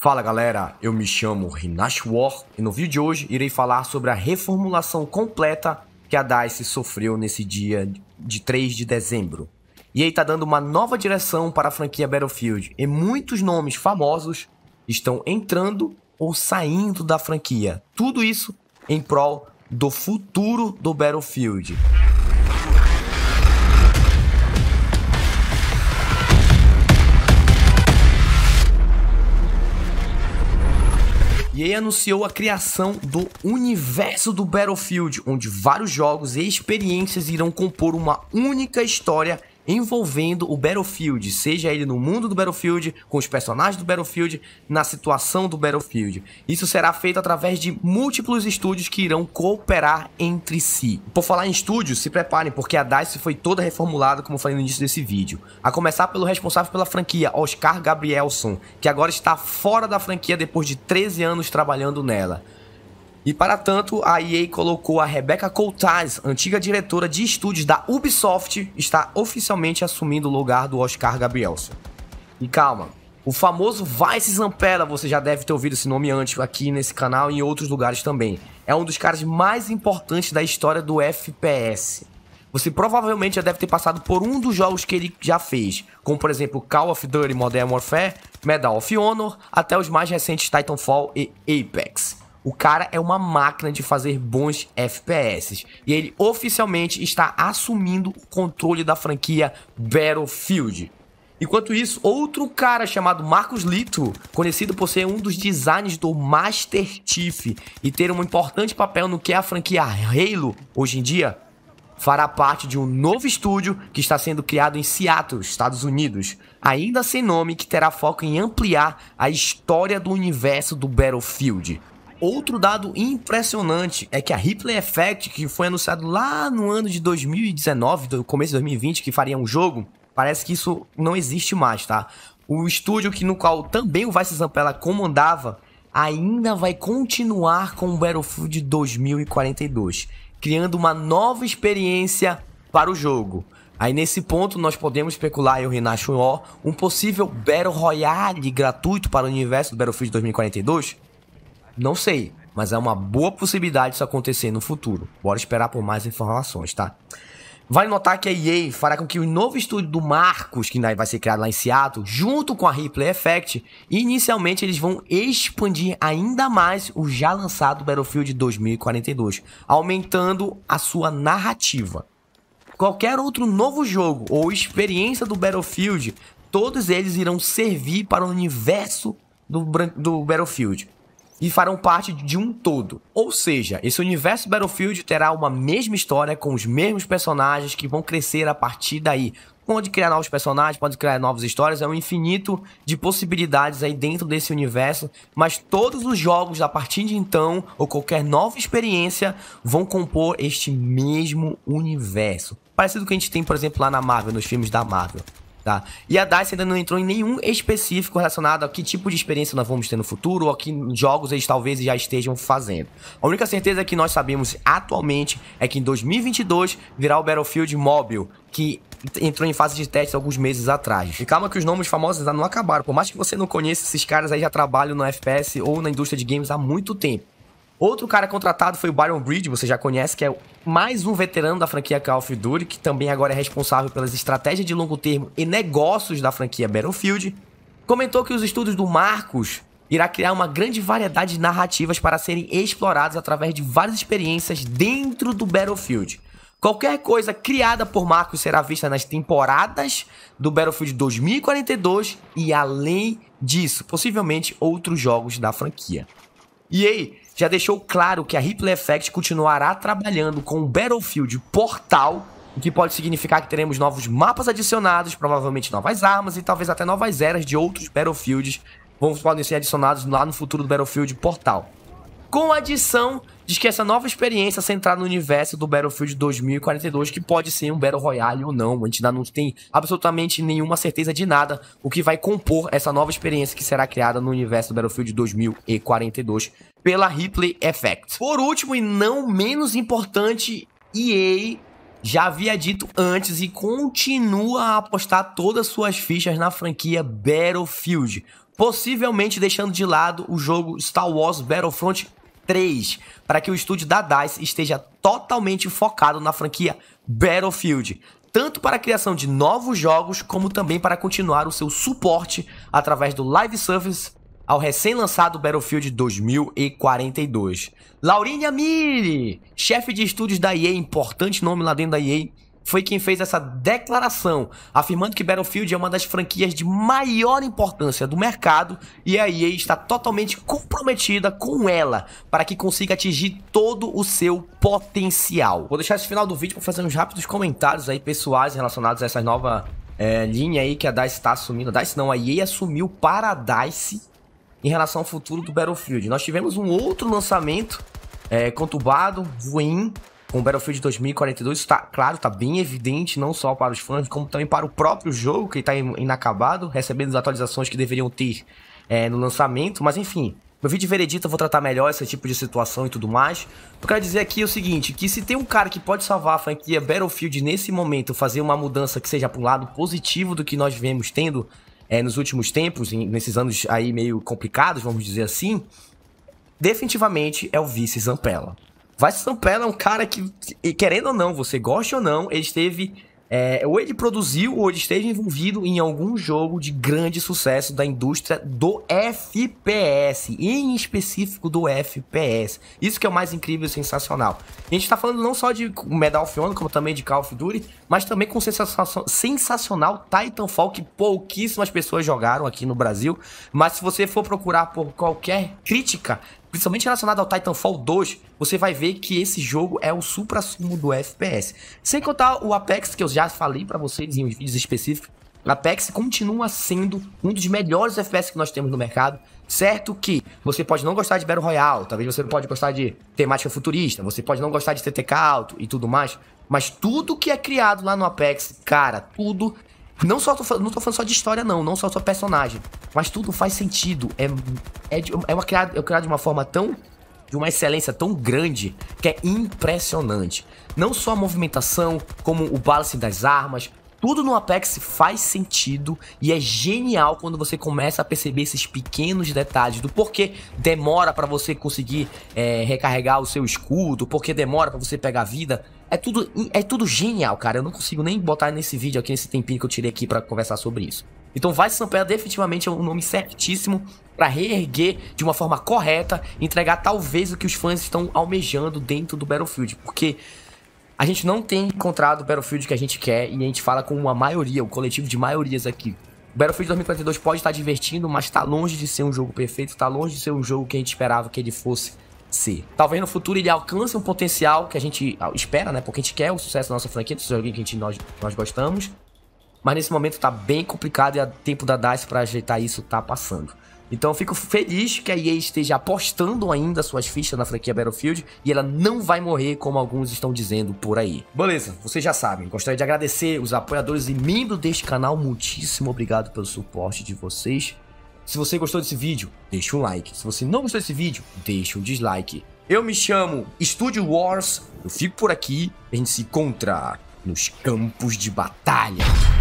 Fala galera, eu me chamo Rinash War e no vídeo de hoje irei falar sobre a reformulação completa que a DICE sofreu nesse dia de 3 de dezembro. E aí tá dando uma nova direção para a franquia Battlefield e muitos nomes famosos estão entrando ou saindo da franquia. Tudo isso em prol do futuro do Battlefield. E aí anunciou a criação do universo do Battlefield, onde vários jogos e experiências irão compor uma única história envolvendo o Battlefield, seja ele no mundo do Battlefield, com os personagens do Battlefield, na situação do Battlefield. Isso será feito através de múltiplos estúdios que irão cooperar entre si. Por falar em estúdios, se preparem, porque a DICE foi toda reformulada, como eu falei no início desse vídeo. A começar pelo responsável pela franquia, Oscar Gabrielson, que agora está fora da franquia depois de 13 anos trabalhando nela. E para tanto, a EA colocou a Rebecca Coulthard, antiga diretora de estúdios da Ubisoft, está oficialmente assumindo o lugar do Oscar Gabrielson. E calma, o famoso Vice Zampella, você já deve ter ouvido esse nome antes aqui nesse canal e em outros lugares também. É um dos caras mais importantes da história do FPS. Você provavelmente já deve ter passado por um dos jogos que ele já fez, como por exemplo Call of Duty Modern Warfare, Medal of Honor, até os mais recentes Titanfall e Apex. O cara é uma máquina de fazer bons FPS. E ele oficialmente está assumindo o controle da franquia Battlefield. Enquanto isso, outro cara chamado Marcos Lito, conhecido por ser um dos designers do Master Chief e ter um importante papel no que é a franquia Halo hoje em dia, fará parte de um novo estúdio que está sendo criado em Seattle, Estados Unidos, ainda sem nome, que terá foco em ampliar a história do universo do Battlefield. Outro dado impressionante é que a Ripley Effect, que foi anunciado lá no ano de 2019, do começo de 2020, que faria um jogo, parece que isso não existe mais, tá? O estúdio que no qual também o Vice Zampella comandava ainda vai continuar com o Battlefield 2042, criando uma nova experiência para o jogo. Aí nesse ponto nós podemos especular, eu Renato um possível Battle Royale gratuito para o universo do Battlefield 2042, não sei, mas é uma boa possibilidade isso acontecer no futuro. Bora esperar por mais informações, tá? Vale notar que a EA fará com que o novo estúdio do Marcos, que vai ser criado lá em Seattle, junto com a Replay Effect, inicialmente eles vão expandir ainda mais o já lançado Battlefield 2042, aumentando a sua narrativa. Qualquer outro novo jogo ou experiência do Battlefield, todos eles irão servir para o universo do, do Battlefield e farão parte de um todo. Ou seja, esse universo Battlefield terá uma mesma história com os mesmos personagens que vão crescer a partir daí. Pode criar novos personagens, pode criar novas histórias, é um infinito de possibilidades aí dentro desse universo, mas todos os jogos a partir de então, ou qualquer nova experiência, vão compor este mesmo universo. Parecido com o que a gente tem, por exemplo, lá na Marvel, nos filmes da Marvel. Tá? E a DICE ainda não entrou em nenhum específico relacionado a que tipo de experiência nós vamos ter no futuro ou a que jogos eles talvez já estejam fazendo. A única certeza que nós sabemos atualmente é que em 2022 virá o Battlefield Mobile, que entrou em fase de teste alguns meses atrás. E calma que os nomes famosos ainda não acabaram. Por mais que você não conheça esses caras aí já trabalham no FPS ou na indústria de games há muito tempo. Outro cara contratado foi o Byron Breed, você já conhece, que é mais um veterano da franquia Call of Duty, que também agora é responsável pelas estratégias de longo termo e negócios da franquia Battlefield. Comentou que os estudos do Marcos irá criar uma grande variedade de narrativas para serem exploradas através de várias experiências dentro do Battlefield. Qualquer coisa criada por Marcos será vista nas temporadas do Battlefield 2042 e além disso, possivelmente outros jogos da franquia. E aí, já deixou claro que a Ripple Effect continuará trabalhando com o Battlefield Portal, o que pode significar que teremos novos mapas adicionados, provavelmente novas armas e talvez até novas eras de outros Battlefields vão, podem ser adicionados lá no futuro do Battlefield Portal. Com a adição diz que essa nova experiência centrada no universo do Battlefield 2042, que pode ser um Battle Royale ou não, a gente ainda não tem absolutamente nenhuma certeza de nada, o que vai compor essa nova experiência que será criada no universo do Battlefield 2042, pela Ripley Effect. Por último e não menos importante, EA já havia dito antes e continua a apostar todas suas fichas na franquia Battlefield, possivelmente deixando de lado o jogo Star Wars Battlefront 3, para que o estúdio da DICE esteja totalmente focado na franquia Battlefield, tanto para a criação de novos jogos como também para continuar o seu suporte através do live service ao recém-lançado Battlefield 2042. Laurinha Miri, chefe de estúdios da EA, importante nome lá dentro da EA, foi quem fez essa declaração, afirmando que Battlefield é uma das franquias de maior importância do mercado e a EA está totalmente comprometida com ela para que consiga atingir todo o seu potencial. Vou deixar esse final do vídeo para fazer uns rápidos comentários aí pessoais relacionados a essa nova é, linha aí que a DICE está assumindo. A DICE não, a EA assumiu Paradise em relação ao futuro do Battlefield. Nós tivemos um outro lançamento é, conturbado, ruim, com o Battlefield 2042. Tá, claro, está bem evidente, não só para os fãs, como também para o próprio jogo, que está inacabado, recebendo as atualizações que deveriam ter é, no lançamento. Mas enfim, no vídeo veredito eu vou tratar melhor esse tipo de situação e tudo mais. Eu quero dizer aqui o seguinte, que se tem um cara que pode salvar a franquia Battlefield nesse momento, fazer uma mudança que seja para um lado positivo do que nós vemos tendo é, nos últimos tempos, em, nesses anos aí meio complicados, vamos dizer assim, definitivamente é o vice Zampella. Vice Zampella é um cara que, querendo ou não, você goste ou não, ele esteve é, ele produziu ou esteja envolvido em algum jogo de grande sucesso da indústria do FPS, em específico do FPS. Isso que é o mais incrível e sensacional. E a gente está falando não só de Medal of Honor, como também de Call of Duty, mas também com sensacional Titanfall, que pouquíssimas pessoas jogaram aqui no Brasil. Mas se você for procurar por qualquer crítica, principalmente relacionado ao Titanfall 2, você vai ver que esse jogo é o supra-sumo do FPS. Sem contar o Apex, que eu já falei para vocês em vídeos específicos, o Apex continua sendo um dos melhores FPS que nós temos no mercado. Certo que você pode não gostar de Battle Royale, talvez você não pode gostar de temática futurista, você pode não gostar de TTK alto e tudo mais, mas tudo que é criado lá no Apex, cara, tudo não só tô, não tô falando só de história, não, não só só personagem. Mas tudo faz sentido. É, é, é, uma, é criado de uma forma tão. de uma excelência tão grande que é impressionante. Não só a movimentação, como o balance das armas. Tudo no Apex faz sentido e é genial quando você começa a perceber esses pequenos detalhes do porquê demora para você conseguir é, recarregar o seu escudo, porque demora para você pegar vida. É tudo, é tudo genial, cara. Eu não consigo nem botar nesse vídeo aqui, nesse tempinho que eu tirei aqui para conversar sobre isso. Então, Vice Sampa definitivamente é um nome certíssimo para reerguer de uma forma correta, entregar talvez o que os fãs estão almejando dentro do Battlefield, porque a gente não tem encontrado o Battlefield que a gente quer e a gente fala com uma maioria, o um coletivo de maiorias aqui. O Battlefield 2042 pode estar divertindo, mas tá longe de ser um jogo perfeito, tá longe de ser um jogo que a gente esperava que ele fosse ser. Talvez no futuro ele alcance um potencial que a gente ah, espera, né? Porque a gente quer o sucesso da nossa franquia, do alguém que a gente, nós, nós gostamos. Mas nesse momento tá bem complicado e o é tempo da DICE para ajeitar isso tá passando. Então eu fico feliz que a EA esteja apostando ainda suas fichas na franquia Battlefield e ela não vai morrer como alguns estão dizendo por aí. Beleza, vocês já sabem. Gostaria de agradecer os apoiadores e membros deste canal. Muitíssimo obrigado pelo suporte de vocês. Se você gostou desse vídeo, deixa um like. Se você não gostou desse vídeo, deixa um dislike. Eu me chamo Studio Wars, eu fico por aqui, a gente se encontra nos campos de batalha.